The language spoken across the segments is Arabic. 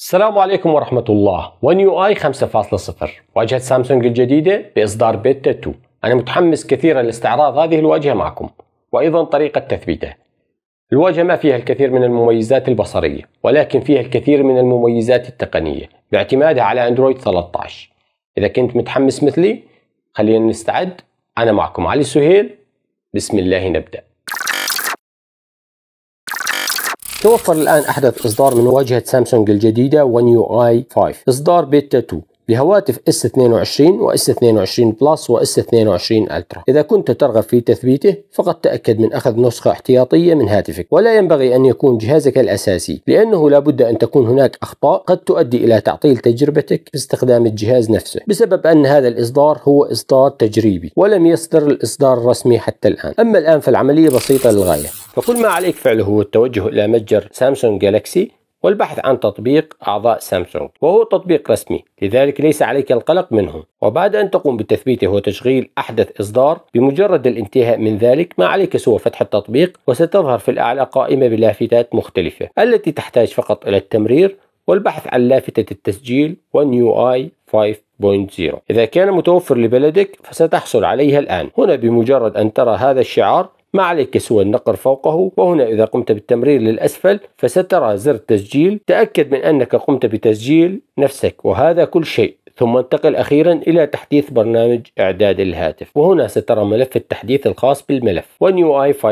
السلام عليكم ورحمة الله ون يو اي 5.0 واجهة سامسونج الجديدة بإصدار بيتا 2 أنا متحمس كثيرا لاستعراض هذه الواجهة معكم وأيضا طريقة تثبيته الواجهة ما فيها الكثير من المميزات البصرية ولكن فيها الكثير من المميزات التقنية باعتمادها على أندرويد 13 إذا كنت متحمس مثلي خلينا نستعد أنا معكم علي سهيل بسم الله نبدأ توفر الآن أحدث إصدار من واجهة سامسونج الجديدة ونيو آي 5 إصدار بيتا 2 لهواتف S22 وS22 بلس وS22 ألترا إذا كنت ترغب في تثبيته فقد تأكد من أخذ نسخة احتياطية من هاتفك ولا ينبغي أن يكون جهازك الأساسي لأنه لابد أن تكون هناك أخطاء قد تؤدي إلى تعطيل تجربتك باستخدام الجهاز نفسه بسبب أن هذا الإصدار هو إصدار تجريبي ولم يصدر الإصدار الرسمي حتى الآن أما الآن فالعملية بسيطة للغاية فكل ما عليك فعله هو التوجه إلى متجر سامسونج جالكسي والبحث عن تطبيق أعضاء سامسونج وهو تطبيق رسمي لذلك ليس عليك القلق منه وبعد أن تقوم بتثبيته وتشغيل أحدث إصدار بمجرد الانتهاء من ذلك ما عليك سوى فتح التطبيق وستظهر في الأعلى قائمة بلافتات مختلفة التي تحتاج فقط إلى التمرير والبحث عن لافتة التسجيل ونيو آي 5.0 إذا كان متوفر لبلدك فستحصل عليها الآن هنا بمجرد أن ترى هذا الشعار ما عليك سوى النقر فوقه وهنا إذا قمت بالتمرير للأسفل فسترى زر تسجيل تأكد من أنك قمت بتسجيل نفسك وهذا كل شيء ثم انتقل أخيرا إلى تحديث برنامج إعداد الهاتف وهنا سترى ملف التحديث الخاص بالملف One UI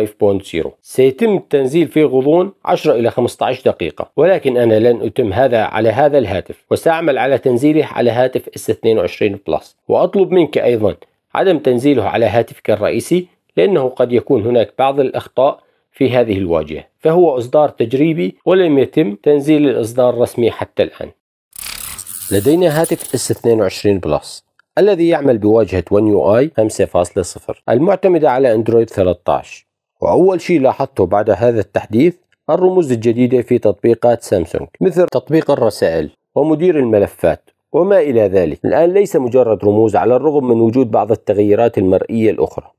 5.0 سيتم التنزيل في غضون 10 إلى 15 دقيقة ولكن أنا لن أتم هذا على هذا الهاتف وسأعمل على تنزيله على هاتف S22 بلس وأطلب منك أيضا عدم تنزيله على هاتفك الرئيسي لأنه قد يكون هناك بعض الأخطاء في هذه الواجهة فهو إصدار تجريبي ولم يتم تنزيل الإصدار الرسمي حتى الآن لدينا هاتف S22 بلس الذي يعمل بواجهة One UI 5.0 المعتمدة على أندرويد 13 وأول شيء لاحظته بعد هذا التحديث الرموز الجديدة في تطبيقات سامسونج مثل تطبيق الرسائل ومدير الملفات وما إلى ذلك الآن ليس مجرد رموز على الرغم من وجود بعض التغييرات المرئية الأخرى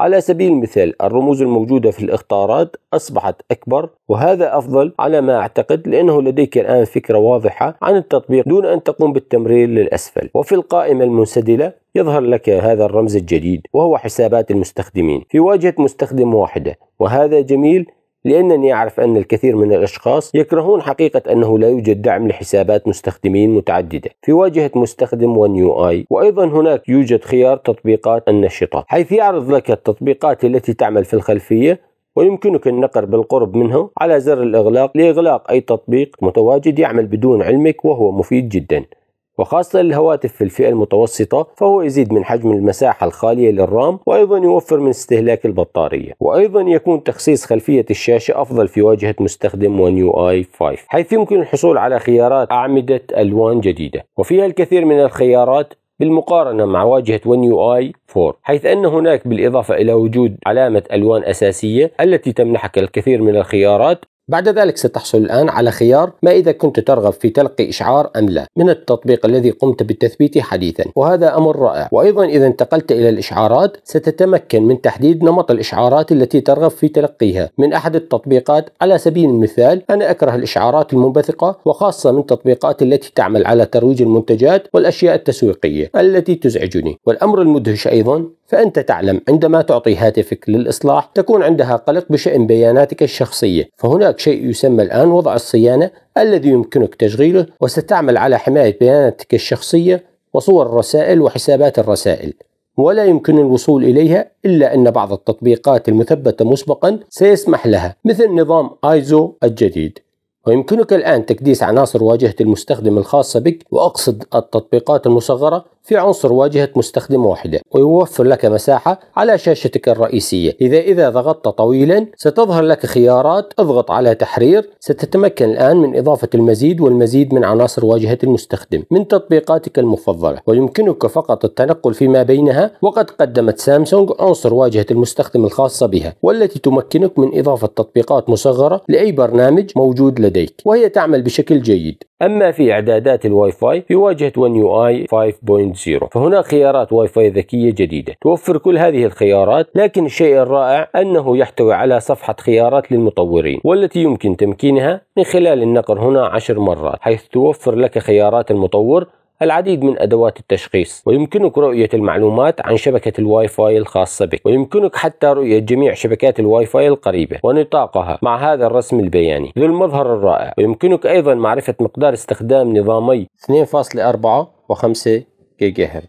على سبيل المثال الرموز الموجودة في الاختارات أصبحت أكبر وهذا أفضل على ما أعتقد لأنه لديك الآن فكرة واضحة عن التطبيق دون أن تقوم بالتمرير للأسفل وفي القائمة المنسدلة يظهر لك هذا الرمز الجديد وهو حسابات المستخدمين في واجهة مستخدم واحدة وهذا جميل لأنني أعرف أن الكثير من الأشخاص يكرهون حقيقة أنه لا يوجد دعم لحسابات مستخدمين متعددة في واجهة مستخدم ون يو آي وأيضا هناك يوجد خيار تطبيقات النشطة حيث يعرض لك التطبيقات التي تعمل في الخلفية ويمكنك النقر بالقرب منه على زر الإغلاق لإغلاق أي تطبيق متواجد يعمل بدون علمك وهو مفيد جدا وخاصة للهواتف في الفئة المتوسطة فهو يزيد من حجم المساحة الخالية للرام وأيضا يوفر من استهلاك البطارية وأيضا يكون تخصيص خلفية الشاشة أفضل في واجهة مستخدم ون يو اي 5 حيث يمكن الحصول على خيارات أعمدة ألوان جديدة وفيها الكثير من الخيارات بالمقارنة مع واجهة ون يو اي 4 حيث أن هناك بالإضافة إلى وجود علامة ألوان أساسية التي تمنحك الكثير من الخيارات بعد ذلك ستحصل الآن على خيار ما إذا كنت ترغب في تلقي إشعار أم لا من التطبيق الذي قمت بالتثبيت حديثا وهذا أمر رائع وأيضا إذا انتقلت إلى الإشعارات ستتمكن من تحديد نمط الإشعارات التي ترغب في تلقيها من أحد التطبيقات على سبيل المثال أنا أكره الإشعارات المنبثقة وخاصة من التطبيقات التي تعمل على ترويج المنتجات والأشياء التسويقية التي تزعجني والأمر المدهش أيضا فأنت تعلم عندما تعطي هاتفك للإصلاح تكون عندها قلق بشأن بياناتك الشخصية فهناك شيء يسمى الآن وضع الصيانة الذي يمكنك تشغيله وستعمل على حماية بياناتك الشخصية وصور الرسائل وحسابات الرسائل ولا يمكن الوصول إليها إلا أن بعض التطبيقات المثبتة مسبقا سيسمح لها مثل نظام آيزو الجديد ويمكنك الآن تكديس عناصر واجهة المستخدم الخاصة بك وأقصد التطبيقات المصغرة في عنصر واجهة مستخدم واحدة ويوفر لك مساحة على شاشتك الرئيسية إذا إذا ضغطت طويلا ستظهر لك خيارات اضغط على تحرير ستتمكن الآن من إضافة المزيد والمزيد من عناصر واجهة المستخدم من تطبيقاتك المفضلة ويمكنك فقط التنقل فيما بينها وقد قدمت سامسونج عنصر واجهة المستخدم الخاصة بها والتي تمكنك من إضافة تطبيقات مصغرة لأي برنامج موجود لديك وهي تعمل بشكل جيد أما في إعدادات الواي فاي في واجهة ون يو آي 5.0 بوينت زيرو فهناك خيارات واي فاي ذكية جديدة توفر كل هذه الخيارات لكن الشيء الرائع أنه يحتوي على صفحة خيارات للمطورين والتي يمكن تمكينها من خلال النقر هنا عشر مرات حيث توفر لك خيارات المطور العديد من أدوات التشخيص ويمكنك رؤية المعلومات عن شبكة الواي فاي الخاصة بك ويمكنك حتى رؤية جميع شبكات الواي فاي القريبة ونطاقها مع هذا الرسم البياني ذو المظهر الرائع ويمكنك أيضا معرفة مقدار استخدام نظامي 2.4 و5 کے ہے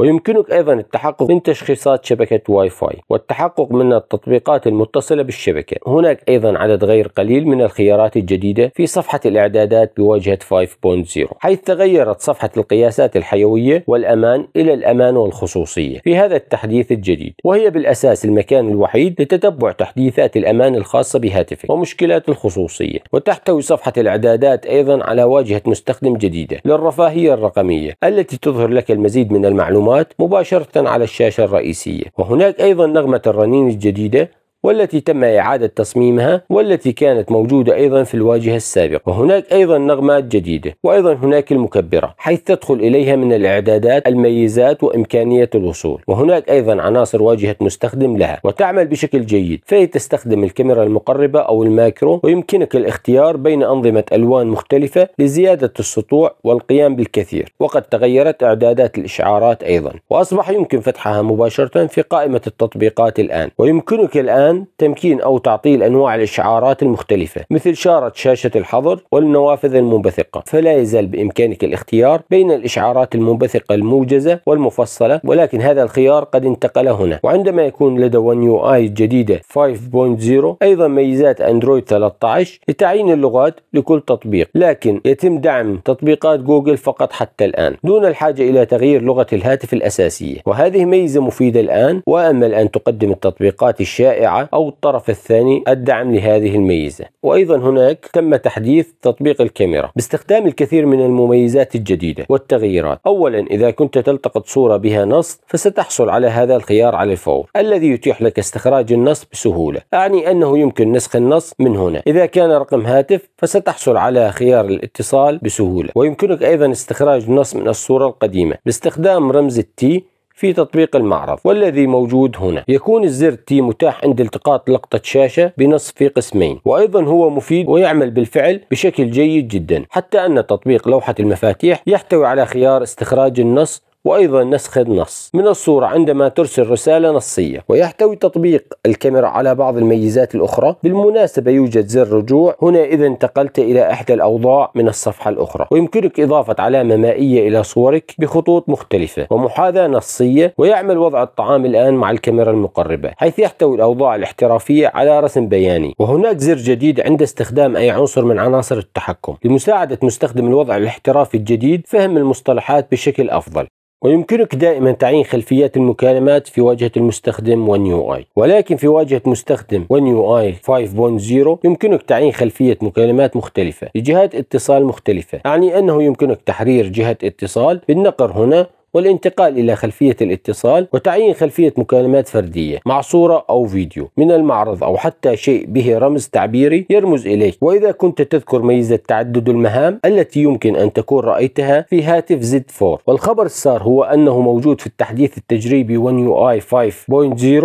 ويمكنك أيضا التحقق من تشخيصات شبكة واي فاي والتحقق من التطبيقات المتصلة بالشبكة هناك أيضا عدد غير قليل من الخيارات الجديدة في صفحة الإعدادات بواجهة 5.0 حيث تغيرت صفحة القياسات الحيوية والأمان إلى الأمان والخصوصية في هذا التحديث الجديد وهي بالأساس المكان الوحيد لتتبع تحديثات الأمان الخاصة بهاتفك ومشكلات الخصوصية وتحتوي صفحة الإعدادات أيضا على واجهة مستخدم جديدة للرفاهية الرقمية التي تظهر لك المزيد من المعلومات المعلومات مباشرة على الشاشة الرئيسية وهناك أيضا نغمة الرنين الجديدة والتي تم إعادة تصميمها والتي كانت موجودة أيضا في الواجهة السابقة وهناك أيضا نغمات جديدة وأيضا هناك المكبرة حيث تدخل إليها من الإعدادات الميزات وإمكانية الوصول وهناك أيضا عناصر واجهة مستخدم لها وتعمل بشكل جيد فهي تستخدم الكاميرا المقربة أو الماكرو ويمكنك الاختيار بين أنظمة ألوان مختلفة لزيادة السطوع والقيام بالكثير وقد تغيرت إعدادات الإشعارات أيضا وأصبح يمكن فتحها مباشرة في قائمة التطبيقات الآن ويمكنك الآن الآن تمكين أو تعطيل أنواع الإشعارات المختلفة مثل شارة شاشة الحظر والنوافذ المنبثقة فلا يزال بإمكانك الاختيار بين الإشعارات المنبثقة الموجزة والمفصلة ولكن هذا الخيار قد انتقل هنا وعندما يكون لدى ون يو آي الجديدة 5.0 أيضا ميزات أندرويد 13 لتعيين اللغات لكل تطبيق لكن يتم دعم تطبيقات جوجل فقط حتى الآن دون الحاجة إلى تغيير لغة الهاتف الأساسية وهذه ميزة مفيدة الآن وأمل أن تقدم التطبيقات الشائعة أو الطرف الثاني الدعم لهذه الميزة وأيضا هناك تم تحديث تطبيق الكاميرا باستخدام الكثير من المميزات الجديدة والتغييرات أولا إذا كنت تلتقط صورة بها نص فستحصل على هذا الخيار على الفور الذي يتيح لك استخراج النص بسهولة أعني أنه يمكن نسخ النص من هنا إذا كان رقم هاتف فستحصل على خيار الاتصال بسهولة ويمكنك أيضا استخراج نص من الصورة القديمة باستخدام رمز التي في تطبيق المعرض والذي موجود هنا يكون الزر تي متاح عند التقاط لقطة شاشة بنص في قسمين وأيضا هو مفيد ويعمل بالفعل بشكل جيد جدا حتى أن تطبيق لوحة المفاتيح يحتوي على خيار استخراج النص وأيضا نسخ النص من الصورة عندما ترسل رسالة نصية ويحتوي تطبيق الكاميرا على بعض الميزات الأخرى بالمناسبة يوجد زر رجوع هنا إذا انتقلت إلى إحدى الأوضاع من الصفحة الأخرى ويمكنك إضافة علامة مائية إلى صورك بخطوط مختلفة ومحاذاة نصية ويعمل وضع الطعام الآن مع الكاميرا المقربة حيث يحتوي الأوضاع الاحترافية على رسم بياني وهناك زر جديد عند استخدام أي عنصر من عناصر التحكم لمساعدة مستخدم الوضع الاحترافي الجديد فهم المصطلحات بشكل أفضل ويمكنك دائما تعيين خلفيات المكالمات في واجهة المستخدم One UI ولكن في واجهة مستخدم One UI 5.0 يمكنك تعيين خلفية مكالمات مختلفة لجهات اتصال مختلفة يعني أنه يمكنك تحرير جهة اتصال بالنقر هنا والانتقال إلى خلفية الاتصال وتعيين خلفية مكالمات فردية مع صورة أو فيديو من المعرض أو حتى شيء به رمز تعبيري يرمز إليك وإذا كنت تذكر ميزة تعدد المهام التي يمكن أن تكون رأيتها في هاتف زد 4 والخبر السار هو أنه موجود في التحديث التجريبي 1 يو اي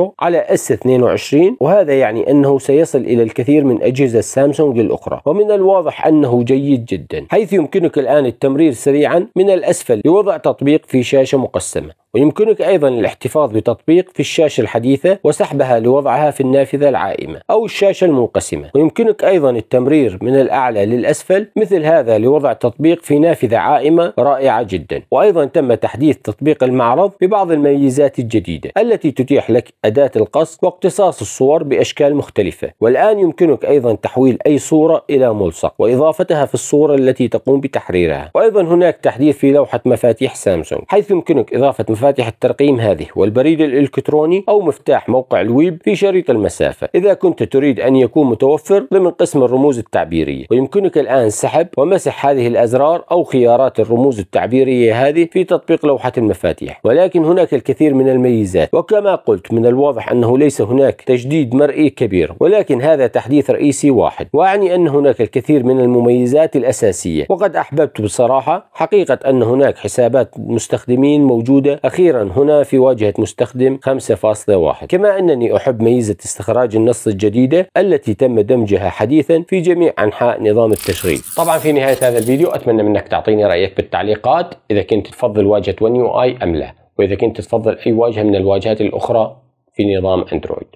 5.0 على اس 22 وهذا يعني أنه سيصل إلى الكثير من أجهزة سامسونج الأخرى ومن الواضح أنه جيد جدا حيث يمكنك الآن التمرير سريعا من الأسفل لوضع تطبيق في شاشة الشاشة مقسمة ويمكنك أيضا الاحتفاظ بتطبيق في الشاشة الحديثة وسحبها لوضعها في النافذة العائمة أو الشاشة المنقسمة ويمكنك أيضا التمرير من الأعلى للأسفل مثل هذا لوضع تطبيق في نافذة عائمة رائعة جدا وأيضا تم تحديث تطبيق المعرض ببعض الميزات الجديدة التي تتيح لك أداة القص واقتصاص الصور بأشكال مختلفة والآن يمكنك أيضا تحويل أي صورة إلى ملصق وإضافتها في الصورة التي تقوم بتحريرها وأيضا هناك تحديث في لوحة مفاتيح سامسونج حيث يمكنك إضافة مفاتيح مفاتيح الترقيم هذه والبريد الإلكتروني أو مفتاح موقع الويب في شريط المسافة إذا كنت تريد أن يكون متوفر ضمن قسم الرموز التعبيرية ويمكنك الآن سحب ومسح هذه الأزرار أو خيارات الرموز التعبيرية هذه في تطبيق لوحة المفاتيح ولكن هناك الكثير من الميزات وكما قلت من الواضح أنه ليس هناك تجديد مرئي كبير ولكن هذا تحديث رئيسي واحد وأعني أن هناك الكثير من المميزات الأساسية وقد أحببت بصراحة حقيقة أن هناك حسابات مستخدمين موجودة أخيرا هنا في واجهة مستخدم 5.1 كما أنني أحب ميزة استخراج النص الجديدة التي تم دمجها حديثا في جميع أنحاء نظام التشغيل طبعا في نهاية هذا الفيديو أتمنى منك تعطيني رأيك بالتعليقات إذا كنت تفضل واجهة ون يو آي أم لا وإذا كنت تفضل أي واجهة من الواجهات الأخرى في نظام أندرويد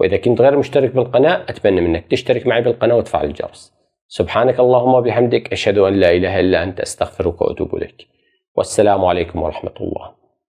وإذا كنت غير مشترك بالقناة أتمنى منك تشترك معي بالقناة وتفعل الجرس سبحانك اللهم وبحمدك أشهد أن لا إله إلا أنت أستغفرك وأتوب إليك والسلام عليكم ورحمة الله